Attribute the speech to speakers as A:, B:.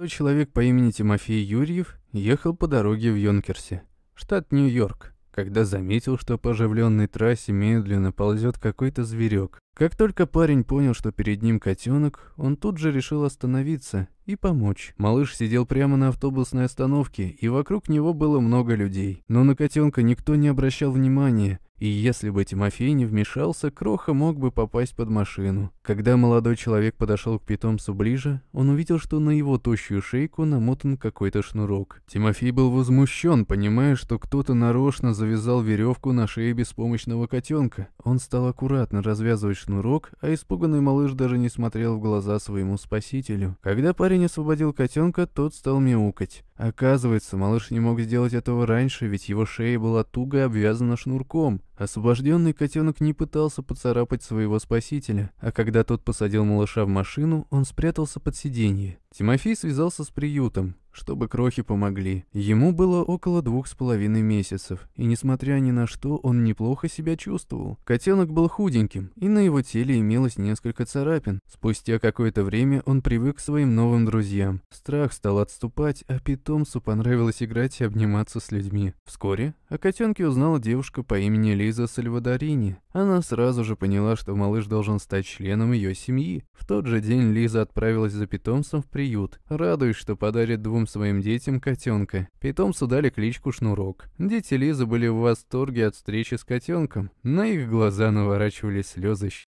A: Молодой человек по имени Тимофей Юрьев ехал по дороге в Йонкерсе, штат Нью-Йорк, когда заметил, что по оживленной трассе медленно ползет какой-то зверек. Как только парень понял, что перед ним котенок, он тут же решил остановиться и помочь. Малыш сидел прямо на автобусной остановке, и вокруг него было много людей. Но на котенка никто не обращал внимания, и если бы Тимофей не вмешался, Кроха мог бы попасть под машину. Когда молодой человек подошел к питомцу ближе, он увидел, что на его тощую шейку намотан какой-то шнурок. Тимофей был возмущен, понимая, что кто-то нарочно завязал веревку на шее беспомощного котенка. Он стал аккуратно развязывать шнурок, а испуганный малыш даже не смотрел в глаза своему спасителю. Когда парень освободил котенка, тот стал мяукать. Оказывается, малыш не мог сделать этого раньше, ведь его шея была туго обвязана шнурком. Освобожденный котенок не пытался поцарапать своего спасителя, а когда тот посадил малыша в машину, он спрятался под сиденье. Тимофей связался с приютом, чтобы крохи помогли. Ему было около двух с половиной месяцев, и несмотря ни на что, он неплохо себя чувствовал. Котенок был худеньким, и на его теле имелось несколько царапин. Спустя какое-то время он привык к своим новым друзьям. Страх стал отступать, а питомцу понравилось играть и обниматься с людьми. Вскоре о котенке узнала девушка по имени Лиза Сальвадорини. Она сразу же поняла, что малыш должен стать членом ее семьи. В тот же день Лиза отправилась за питомцем в приют, радуясь, что подарит двум двум своим детям котенка. Питомцу дали кличку Шнурок. Дети Лизы были в восторге от встречи с котенком, на их глаза наворачивались слезы